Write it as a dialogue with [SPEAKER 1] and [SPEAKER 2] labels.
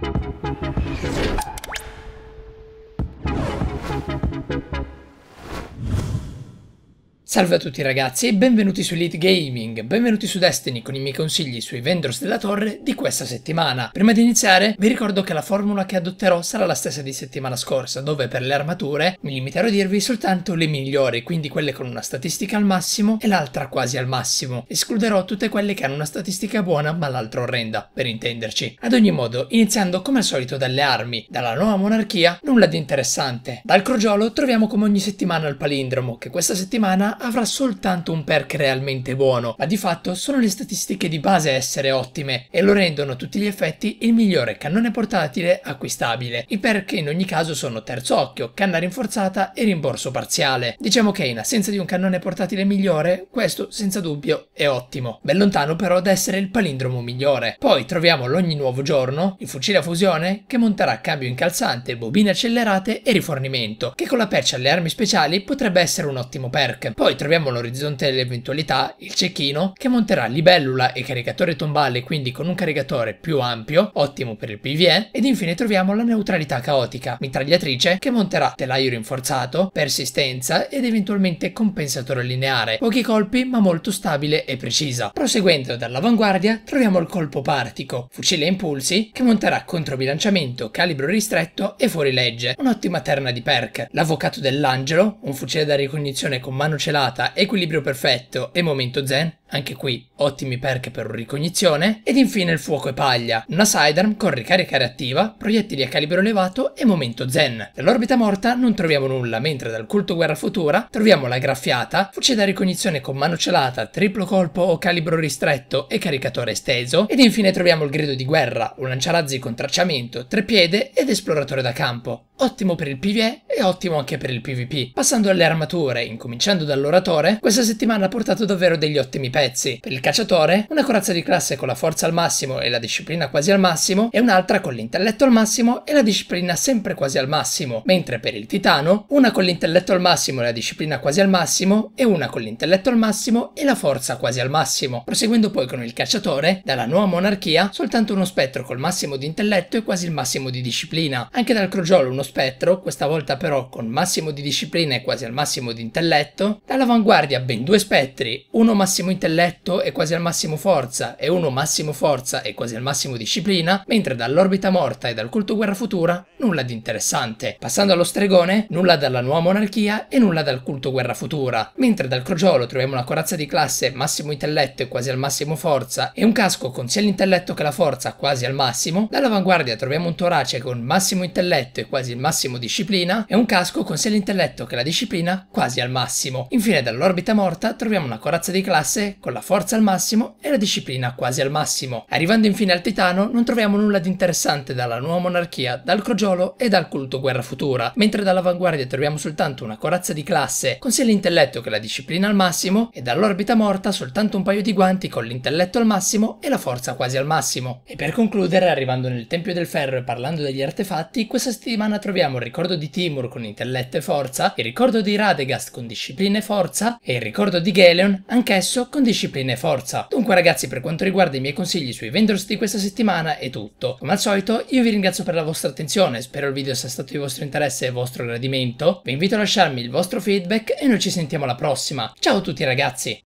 [SPEAKER 1] Thank you. Salve a tutti ragazzi e benvenuti su Elite Gaming, benvenuti su Destiny con i miei consigli sui vendors della torre di questa settimana. Prima di iniziare vi ricordo che la formula che adotterò sarà la stessa di settimana scorsa dove per le armature mi limiterò a dirvi soltanto le migliori, quindi quelle con una statistica al massimo e l'altra quasi al massimo. Escluderò tutte quelle che hanno una statistica buona ma l'altra orrenda, per intenderci. Ad ogni modo, iniziando come al solito dalle armi, dalla nuova monarchia, nulla di interessante. Dal crogiolo troviamo come ogni settimana il palindromo che questa settimana avrà soltanto un perk realmente buono, ma di fatto sono le statistiche di base a essere ottime e lo rendono a tutti gli effetti il migliore cannone portatile acquistabile. I perk in ogni caso sono terzo occhio, canna rinforzata e rimborso parziale. Diciamo che in assenza di un cannone portatile migliore, questo senza dubbio è ottimo. Ben lontano però da essere il palindromo migliore. Poi troviamo l'ogni nuovo giorno, il fucile a fusione che monterà cambio incalzante, bobine accelerate e rifornimento, che con la patch alle armi speciali potrebbe essere un ottimo perk. Poi poi troviamo delle eventualità, il cecchino che monterà libellula e caricatore tombale quindi con un caricatore più ampio, ottimo per il PvE, ed infine troviamo la neutralità caotica, mitragliatrice che monterà telaio rinforzato, persistenza ed eventualmente compensatore lineare, pochi colpi ma molto stabile e precisa. Proseguendo dall'avanguardia troviamo il colpo partico, fucile a impulsi che monterà controbilanciamento, calibro ristretto e fuorilegge, un'ottima terna di perk, l'avvocato dell'angelo, un fucile da ricognizione con mano celata puntata Equilibrio Perfetto e Momento Zen anche qui ottimi perk per ricognizione, ed infine il fuoco e paglia, una sidearm con ricarica reattiva, proiettili a calibro elevato e momento zen. Dall'orbita morta non troviamo nulla, mentre dal culto guerra futura troviamo la graffiata, fucile da ricognizione con mano celata, triplo colpo o calibro ristretto e caricatore esteso, ed infine troviamo il grido di guerra, un lanciarazzi con tracciamento, trepiede ed esploratore da campo. Ottimo per il PvE e ottimo anche per il PvP. Passando alle armature, incominciando dall'oratore, questa settimana ha portato davvero degli ottimi perk attrezzi. Per il cacciatore, una corazza di classe con la forza al massimo e la disciplina quasi al massimo, e un'altra con l'intelletto al massimo e la disciplina sempre quasi al massimo, mentre per il titano, una con l'intelletto al massimo e la disciplina quasi al massimo, e una con l'intelletto al massimo e la forza quasi al massimo. Proseguendo poi con il cacciatore, dalla nuova monarchia, soltanto uno spettro col massimo di intelletto e quasi il massimo di disciplina. Anche dal crogiolo uno spettro, questa volta però con massimo di disciplina e quasi al massimo di intelletto, dall'avanguardia ben due spettri, uno massimo intelletto letto è quasi al massimo forza e uno massimo forza è quasi al massimo disciplina, mentre dall'orbita morta e dal culto guerra futura nulla di interessante. Passando allo stregone, nulla dalla nuova monarchia e nulla dal culto guerra futura, mentre dal crogiolo troviamo una corazza di classe massimo intelletto e quasi al massimo forza e un casco con sia l'intelletto che la forza quasi al massimo, dall'avanguardia troviamo un torace con massimo intelletto e quasi il massimo disciplina e un casco con sia l'intelletto che la disciplina quasi al massimo. Infine dall'orbita morta troviamo una corazza di classe con la forza al massimo e la disciplina quasi al massimo. Arrivando infine al Titano non troviamo nulla di interessante dalla nuova monarchia, dal crogiolo e dal culto guerra futura, mentre dall'avanguardia troviamo soltanto una corazza di classe con sia l'intelletto che la disciplina al massimo e dall'orbita morta soltanto un paio di guanti con l'intelletto al massimo e la forza quasi al massimo. E per concludere, arrivando nel Tempio del Ferro e parlando degli artefatti, questa settimana troviamo il ricordo di Timur con intelletto e forza, il ricordo di Radegast con disciplina e forza e il ricordo di Galeon, anch'esso con disciplina e forza. Dunque ragazzi per quanto riguarda i miei consigli sui vendors di questa settimana è tutto. Come al solito io vi ringrazio per la vostra attenzione, spero il video sia stato di vostro interesse e vostro gradimento, vi invito a lasciarmi il vostro feedback e noi ci sentiamo alla prossima. Ciao a tutti ragazzi!